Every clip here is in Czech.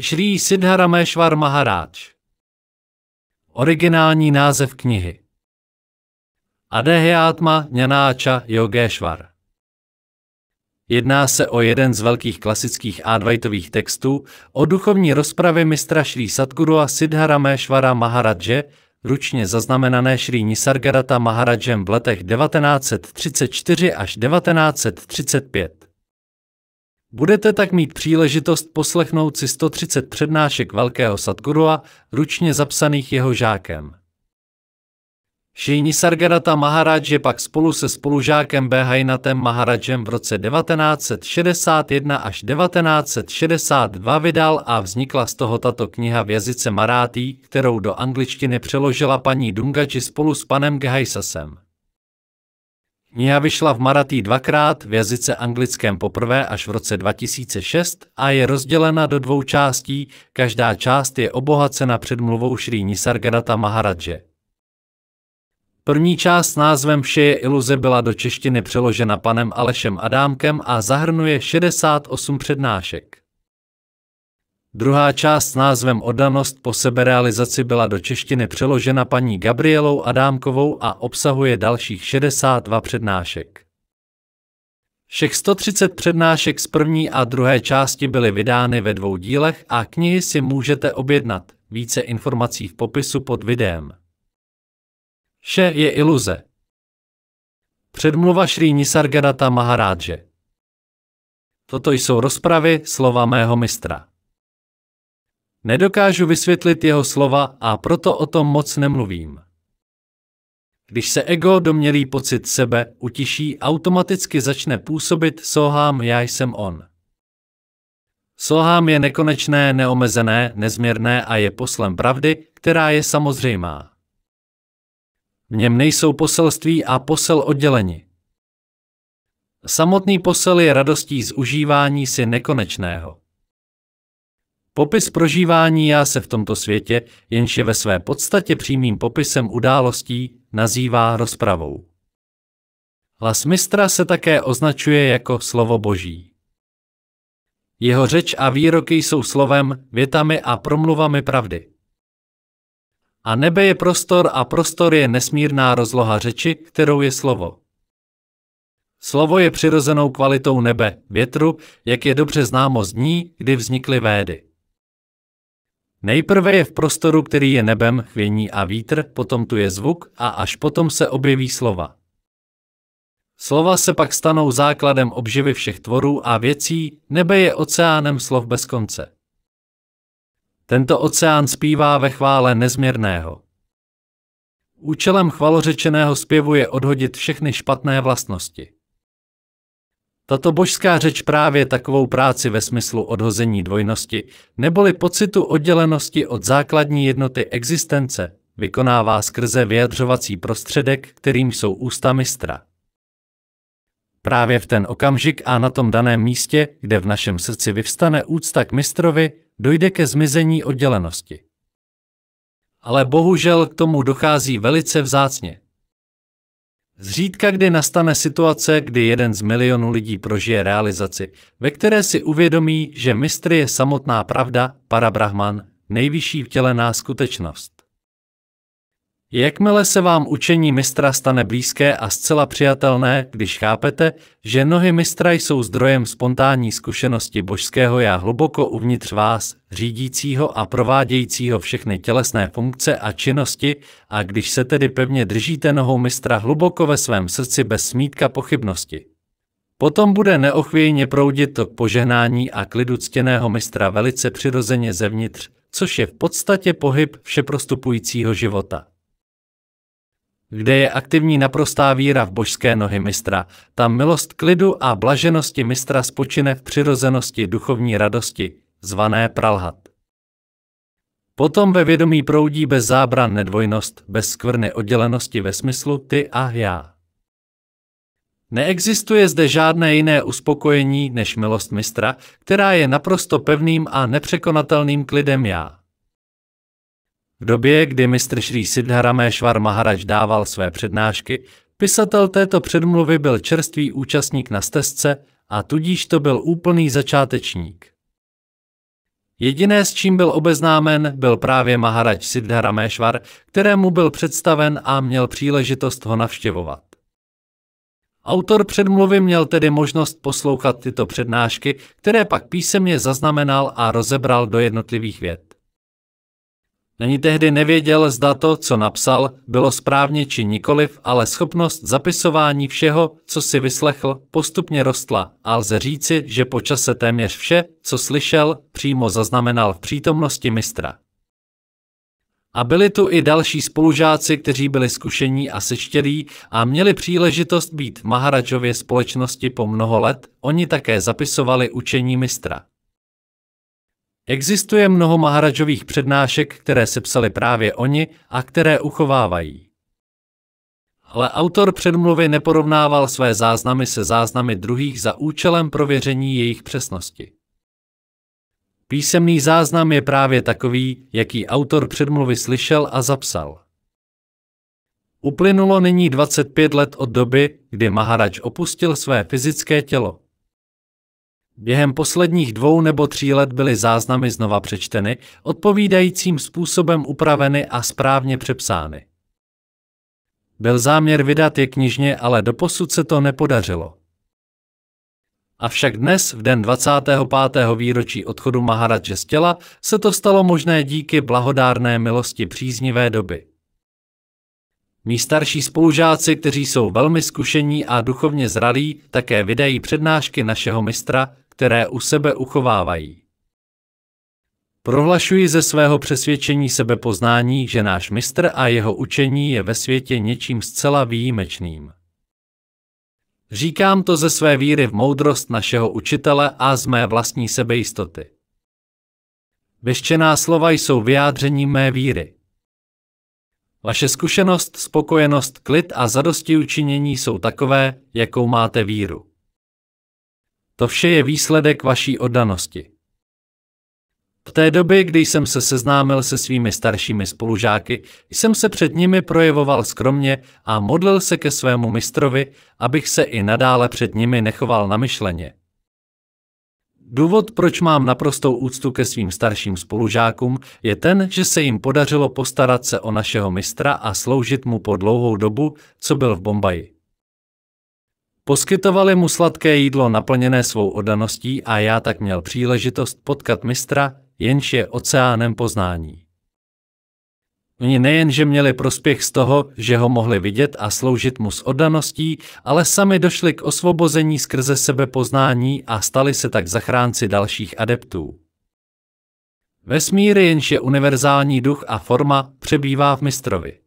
Šrý Siddharameshwar Maharaj Originální název knihy Adehyatma Jnanáča Yogeshwar Jedná se o jeden z velkých klasických advaitových textů o duchovní rozpravě mistra Šrý Sadguru a Siddharameshwara Maharadže, ručně zaznamenané Šrý Nisargarata Maharadžem v letech 1934 až 1935. Budete tak mít příležitost poslechnout si 130 přednášek velkého Sadgurua, ručně zapsaných jeho žákem. Šejni Sargarata Maharaj je pak spolu se spolužákem Behajnatem Maharajem v roce 1961 až 1962 vydal a vznikla z toho tato kniha v jazyce Marátý, kterou do angličtiny přeložila paní Dungači spolu s panem Gehaisasem. Kniha vyšla v maratý dvakrát, v jazyce anglickém poprvé až v roce 2006 a je rozdělena do dvou částí, každá část je obohacena předmluvou Šrý Nisargadata Maharadže. První část s názvem Vše je iluze byla do češtiny přeložena panem Alešem Adámkem a zahrnuje 68 přednášek. Druhá část s názvem Odanost po seberealizaci byla do češtiny přeložena paní Gabrielou Adámkovou a obsahuje dalších 62 přednášek. Všech 130 přednášek z první a druhé části byly vydány ve dvou dílech a knihy si můžete objednat. Více informací v popisu pod videem. Vše je iluze. Předmluva Šrý Nisargadata Maharádže. Toto jsou rozpravy slova mého mistra. Nedokážu vysvětlit jeho slova a proto o tom moc nemluvím. Když se ego domělý pocit sebe utiší, automaticky začne působit sohám já jsem on. Sohám je nekonečné, neomezené, nezměrné a je poslem pravdy, která je samozřejmá. V něm nejsou poselství a posel odděleni. Samotný posel je radostí z užívání si nekonečného. Popis prožívání já se v tomto světě, jenž je ve své podstatě přímým popisem událostí, nazývá rozpravou. Hlas mistra se také označuje jako slovo boží. Jeho řeč a výroky jsou slovem, větami a promluvami pravdy. A nebe je prostor a prostor je nesmírná rozloha řeči, kterou je slovo. Slovo je přirozenou kvalitou nebe, větru, jak je dobře známo z dní, kdy vznikly védy. Nejprve je v prostoru, který je nebem, chvění a vítr, potom tu je zvuk a až potom se objeví slova. Slova se pak stanou základem obživy všech tvorů a věcí, nebe je oceánem slov bez konce. Tento oceán zpívá ve chvále nezměrného. Účelem chvalořečeného zpěvu je odhodit všechny špatné vlastnosti. Tato božská řeč právě takovou práci ve smyslu odhození dvojnosti, neboli pocitu oddělenosti od základní jednoty existence, vykonává skrze vyjadřovací prostředek, kterým jsou ústa mistra. Právě v ten okamžik a na tom daném místě, kde v našem srdci vyvstane úcta k mistrovi, dojde ke zmizení oddělenosti. Ale bohužel k tomu dochází velice vzácně. Zřídka kdy nastane situace, kdy jeden z milionů lidí prožije realizaci, ve které si uvědomí, že mistr je samotná pravda, para brahman, nejvyšší vtělená skutečnost. Jakmile se vám učení mistra stane blízké a zcela přijatelné, když chápete, že nohy mistra jsou zdrojem spontánní zkušenosti božského já hluboko uvnitř vás, řídícího a provádějícího všechny tělesné funkce a činnosti, a když se tedy pevně držíte nohou mistra hluboko ve svém srdci bez smítka pochybnosti. Potom bude neochvějně proudit to k požehnání a klidu ctěného mistra velice přirozeně zevnitř, což je v podstatě pohyb všeprostupujícího života kde je aktivní naprostá víra v božské nohy mistra. Tam milost klidu a blaženosti mistra spočine v přirozenosti duchovní radosti, zvané pralhat. Potom ve vědomí proudí bez zábran nedvojnost, bez skvrny oddělenosti ve smyslu ty a já. Neexistuje zde žádné jiné uspokojení než milost mistra, která je naprosto pevným a nepřekonatelným klidem já. V době, kdy mistr Šrý Siddhara Maharaj dával své přednášky, pisatel této předmluvy byl čerstvý účastník na stezce a tudíž to byl úplný začátečník. Jediné, s čím byl obeznámen, byl právě Maharaj Siddhara Meshwar, kterému byl představen a měl příležitost ho navštěvovat. Autor předmluvy měl tedy možnost poslouchat tyto přednášky, které pak písemně zaznamenal a rozebral do jednotlivých věd. Není tehdy nevěděl, zda to, co napsal, bylo správně či nikoliv, ale schopnost zapisování všeho, co si vyslechl, postupně rostla a lze říci, že po čase téměř vše, co slyšel, přímo zaznamenal v přítomnosti mistra. A byli tu i další spolužáci, kteří byli zkušení a seštělí a měli příležitost být v Maharadžově společnosti po mnoho let, oni také zapisovali učení mistra. Existuje mnoho Maharadžových přednášek, které sepsali právě oni a které uchovávají. Ale autor předmluvy neporovnával své záznamy se záznamy druhých za účelem prověření jejich přesnosti. Písemný záznam je právě takový, jaký autor předmluvy slyšel a zapsal. Uplynulo nyní 25 let od doby, kdy Maharaj opustil své fyzické tělo. Během posledních dvou nebo tří let byly záznamy znova přečteny, odpovídajícím způsobem upraveny a správně přepsány. Byl záměr vydat je knižně, ale doposud se to nepodařilo. Avšak dnes, v den 25. výročí odchodu Maharadže z těla, se to stalo možné díky blahodárné milosti příznivé doby. Mí starší spolužáci, kteří jsou velmi zkušení a duchovně zralí, také vydají přednášky našeho mistra, které u sebe uchovávají. Prohlašuji ze svého přesvědčení sebepoznání, že náš mistr a jeho učení je ve světě něčím zcela výjimečným. Říkám to ze své víry v moudrost našeho učitele a z mé vlastní sebejistoty. Věštěná slova jsou vyjádřením mé víry. Vaše zkušenost, spokojenost, klid a zadosti učinění jsou takové, jakou máte víru. To vše je výsledek vaší oddanosti. V té době, kdy jsem se seznámil se svými staršími spolužáky, jsem se před nimi projevoval skromně a modlil se ke svému mistrovi, abych se i nadále před nimi nechoval namyšleně. Důvod, proč mám naprostou úctu ke svým starším spolužákům, je ten, že se jim podařilo postarat se o našeho mistra a sloužit mu po dlouhou dobu, co byl v Bombaji. Poskytovali mu sladké jídlo naplněné svou odaností a já tak měl příležitost potkat mistra, jenž je oceánem poznání. Oni nejenže měli prospěch z toho, že ho mohli vidět a sloužit mu s oddaností, ale sami došli k osvobození skrze sebepoznání a stali se tak zachránci dalších adeptů. Vesmír jenž je univerzální duch a forma přebývá v mistrovi.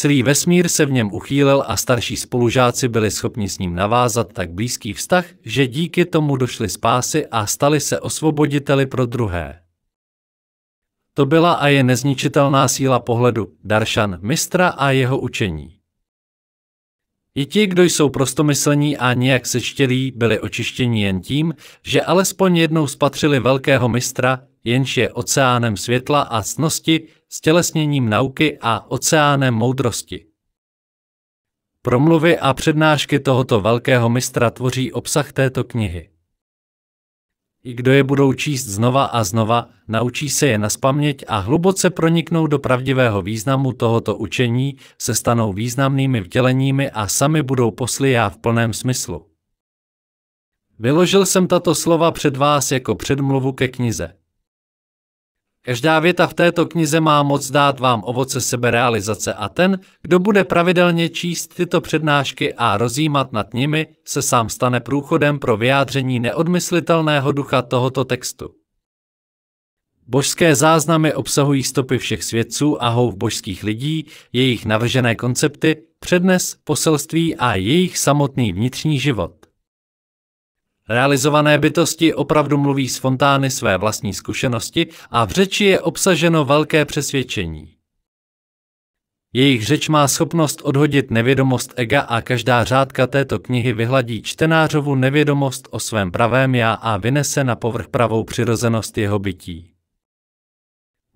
Celý vesmír se v něm uchýlil a starší spolužáci byli schopni s ním navázat tak blízký vztah, že díky tomu došli z pásy a stali se osvoboditeli pro druhé. To byla a je nezničitelná síla pohledu Daršan, mistra a jeho učení. I ti, kdo jsou prostomyslní a nějak sečtělí, byli očištěni jen tím, že alespoň jednou spatřili velkého mistra, jenž je oceánem světla a cnosti, stělesněním nauky a oceánem moudrosti. Promluvy a přednášky tohoto velkého mistra tvoří obsah této knihy. I kdo je budou číst znova a znova, naučí se je naspaměť a hluboce proniknou do pravdivého významu tohoto učení, se stanou významnými vděleními a sami budou posly já v plném smyslu. Vyložil jsem tato slova před vás jako předmluvu ke knize. Každá věta v této knize má moc dát vám ovoce seberealizace a ten, kdo bude pravidelně číst tyto přednášky a rozjímat nad nimi, se sám stane průchodem pro vyjádření neodmyslitelného ducha tohoto textu. Božské záznamy obsahují stopy všech svědců a houv božských lidí, jejich navržené koncepty, přednes, poselství a jejich samotný vnitřní život. Realizované bytosti opravdu mluví z fontány své vlastní zkušenosti a v řeči je obsaženo velké přesvědčení. Jejich řeč má schopnost odhodit nevědomost ega a každá řádka této knihy vyhladí čtenářovu nevědomost o svém pravém já a vynese na povrch pravou přirozenost jeho bytí.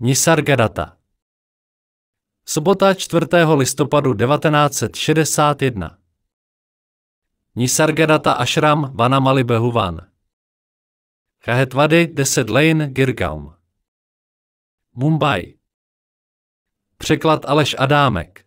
Nisargadatta Sobota 4. listopadu 1961 Nisargadatta Ashram Vanamali Behuvan. Kahetvady 10 Lane Girgaum. Mumbai. Překlad Aleš Adámek.